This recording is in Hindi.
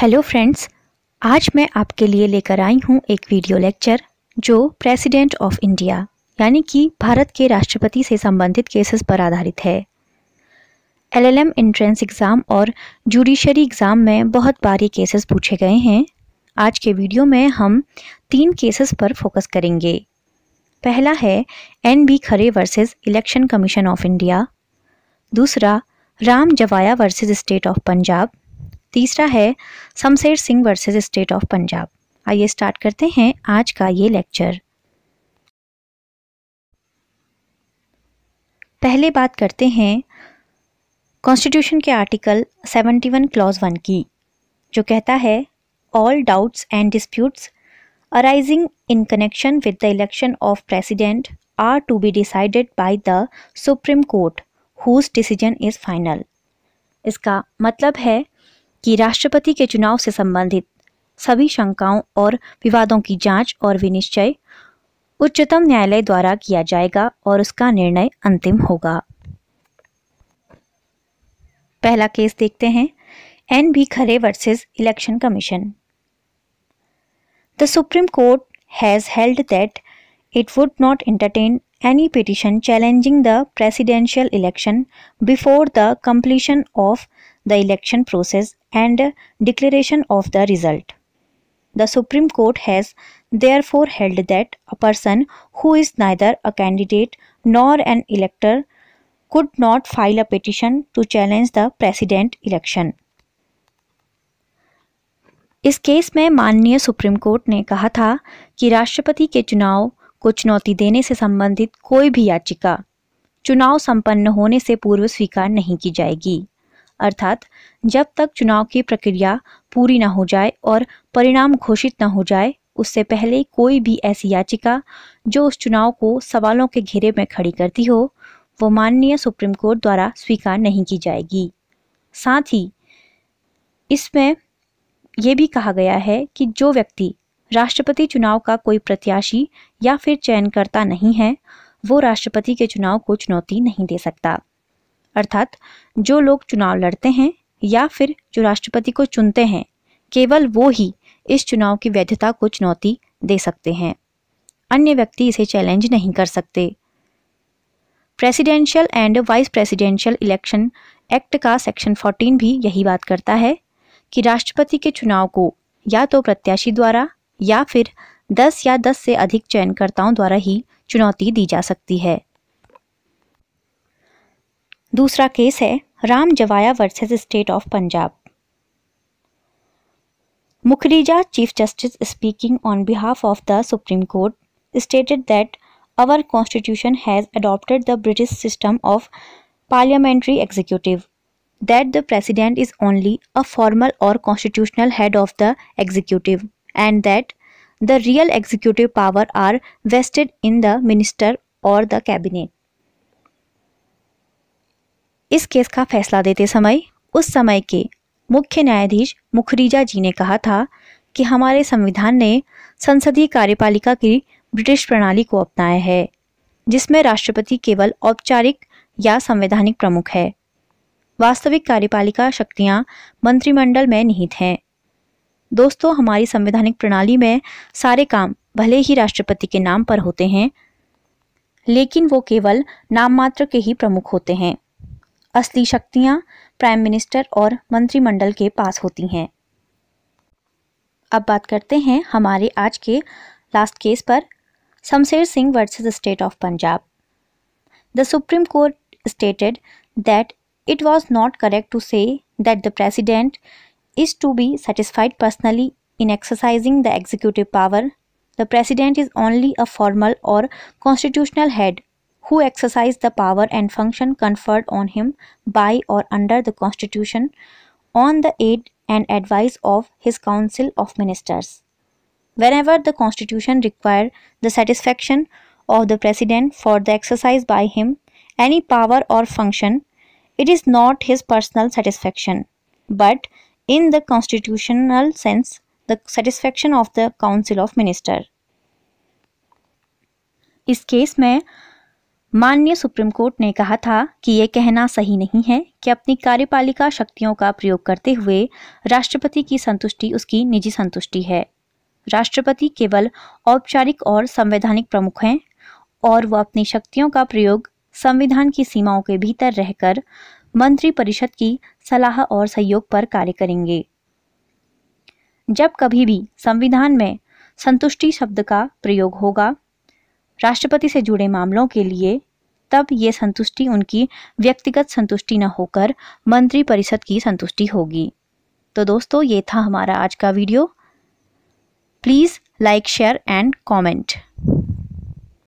हेलो फ्रेंड्स आज मैं आपके लिए लेकर आई हूँ एक वीडियो लेक्चर जो प्रेसिडेंट ऑफ इंडिया यानी कि भारत के राष्ट्रपति से संबंधित केसेस पर आधारित है एलएलएम एंट्रेंस एग्ज़ाम और जुडिशरी एग्ज़ाम में बहुत बार ये केसेस पूछे गए हैं आज के वीडियो में हम तीन केसेस पर फोकस करेंगे पहला है N B Khare versus Election Commission of India दूसरा Ram Jawaya versus State of Punjab तीसरा है Shamsher Singh versus state of Punjab आइए स्टार्ट करते हैं आज का ये लेक्चर पहले बात करते हैं कॉन्स्टिट्यूशन के आर्टिकल 71 क्लॉज वन की जो कहता है all doubts and disputes arising in connection with the election of president are to be decided by the Supreme Court whose decision is final इसका मतलब है कि राष्ट्रपति के चुनाव से संबंधित सभी शंकाओं और विवादों की जांच और विनिश्चय उच्चतम न्यायालय द्वारा किया जाएगा और उसका निर्णय अंतिम होगा पहला केस देखते हैं N B Khare versus Election Commission the Supreme Court has held that it would not entertain any petition challenging the presidential election before the completion of the election process and declaration of the result. The Supreme Court has therefore held that a person who is neither a candidate nor an elector could not file a petition to challenge the president election. इस केस में माननीय सुप्रीम कोर्ट ने कहा था कि राष्ट्रपति के चुनाव को चुनौती देने से संबंधित कोई भी याचिका चुनाव संपन्न होने से पूर्व स्वीकार नहीं की जाएगी अर्थात जब तक चुनाव की प्रक्रिया पूरी न हो जाए और परिणाम घोषित न हो जाए उससे पहले कोई भी ऐसी याचिका जो उस चुनाव को सवालों के घेरे में खड़ी करती हो वो माननीय सुप्रीम कोर्ट द्वारा स्वीकार नहीं की जाएगी साथ ही इसमें यह भी कहा गया है कि जो व्यक्ति राष्ट्रपति चुनाव का कोई प्रत्याशी या फिर चयनकर्ता नहीं है वो राष्ट्रपति के चुनाव को चुनौती नहीं दे सकता अर्थात जो लोग चुनाव लड़ते हैं या फिर जो राष्ट्रपति को चुनते हैं केवल वो ही इस चुनाव की वैधता को चुनौती दे सकते हैं अन्य व्यक्ति इसे चैलेंज नहीं कर सकते presidential and vice presidential election act का सेक्शन 14 भी यही बात करता है कि राष्ट्रपति के चुनाव को या तो प्रत्याशी द्वारा या फिर 10 या 10 से अधिक चयनकर्ताओं द्वारा ही चुनौती दी जा सकती है दूसरा केस है Ram Jawaya versus state of Punjab Mukherjea chief justice speaking on behalf of the Supreme Court stated that our constitution has adopted the British system of parliamentary executive that the president is only a formal or constitutional head of the executive and that the real executive power are vested in the minister or the cabinet इस केस का फैसला देते समय उस समय के मुख्य न्यायाधीश मुखरीजा जी ने कहा था कि हमारे संविधान ने संसदीय कार्यपालिका की ब्रिटिश प्रणाली को अपनाया है जिसमें राष्ट्रपति केवल औपचारिक या संवैधानिक प्रमुख है वास्तविक कार्यपालिका शक्तियां मंत्रिमंडल में निहित हैं दोस्तों हमारी संवैधानिक प्रणाली में सारे काम भले ही राष्ट्रपति के नाम पर होते हैं लेकिन वो केवल नाम मात्र के ही प्रमुख होते हैं असली शक्तियाँ प्राइम मिनिस्टर और मंत्रिमंडल के पास होती हैं अब बात करते हैं हमारे आज के लास्ट केस पर Shamsher Singh versus state of Punjab the Supreme Court stated that it was not correct to say that the president is to be satisfied personally in exercising the executive power the president is only a formal or constitutional head who exercise the power and function conferred on him by or under the Constitution on the aid and advice of his Council of Ministers. Whenever the Constitution requires the satisfaction of the President for the exercise by him any power or function, it is not his personal satisfaction, but in the constitutional sense, the satisfaction of the Council of Ministers. इस केस में माननीय सुप्रीम कोर्ट ने कहा था कि ये कहना सही नहीं है कि अपनी कार्यपालिका शक्तियों का प्रयोग करते हुए राष्ट्रपति की संतुष्टि उसकी निजी संतुष्टि है राष्ट्रपति केवल औपचारिक और संवैधानिक प्रमुख हैं और वह अपनी शक्तियों का प्रयोग संविधान की सीमाओं के भीतर रहकर मंत्रिपरिषद की सलाह और सहयोग पर कार्य करेंगे जब कभी भी संविधान में संतुष्टि शब्द का प्रयोग होगा राष्ट्रपति से जुड़े मामलों के लिए तब ये संतुष्टि उनकी व्यक्तिगत संतुष्टि न होकर मंत्री परिषद की संतुष्टि होगी तो दोस्तों ये था हमारा आज का video please like share and comment